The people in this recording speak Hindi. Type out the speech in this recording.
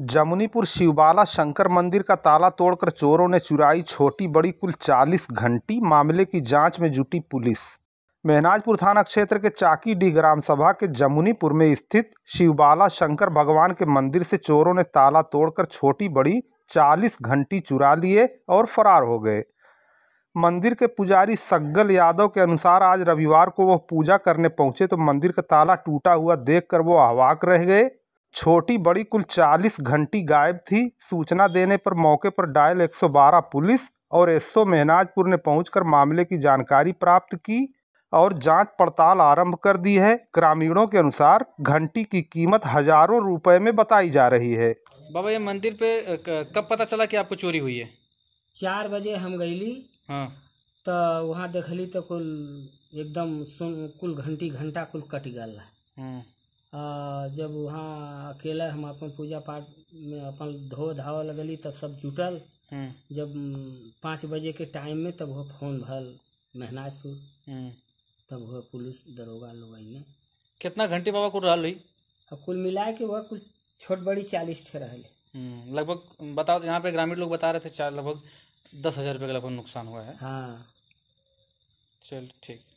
जमुनीपुर शिवबाला शंकर मंदिर का ताला तोड़कर चोरों ने चुराई छोटी बड़ी कुल 40 घंटी मामले की जांच में जुटी पुलिस महनाजपुर थाना क्षेत्र के चाकीडी ग्राम सभा के जमुनीपुर में स्थित शिवबाला शंकर भगवान के मंदिर से चोरों ने ताला तोड़कर छोटी बड़ी 40 घंटी चुरा लिए और फरार हो गए मंदिर के पुजारी सग्गल यादव के अनुसार आज रविवार को वह पूजा करने पहुंचे तो मंदिर का ताला टूटा हुआ देखकर वो अहवाक रह गए छोटी बड़ी कुल चालीस घंटी गायब थी सूचना देने पर मौके पर डायल 112 पुलिस और एसओ मेहनाजपुर ने पहुंचकर मामले की जानकारी प्राप्त की और जांच पड़ताल आरंभ कर दी है ग्रामीणों के अनुसार घंटी की कीमत हजारों रुपए में बताई जा रही है बाबा ये मंदिर पे कब पता चला कि आपको चोरी हुई है चार बजे हम गईली हाँ तो वहाँ ली तो कुल एकदम कुल घंटी घंटा कुल कट गल जब वहाँ अकेला हम अपन पूजा पाठ में अपन धो धाव लगली तब सब जुटल हम्म। जब पाँच बजे के टाइम में तब वो फोन भल महनाजपुर हम्म। तब वो पुलिस दरोगा लोग ने कितना घंटे बाबा कुल रहा ली अब कुल मिला के वह कुल छोट बड़ी चालीस ठे रह हम्म, लगभग बताओ यहाँ पे ग्रामीण लोग बता रहे थे चार लगभग दस हजार रुपये का लगभग नुकसान हुआ है हाँ चल ठीक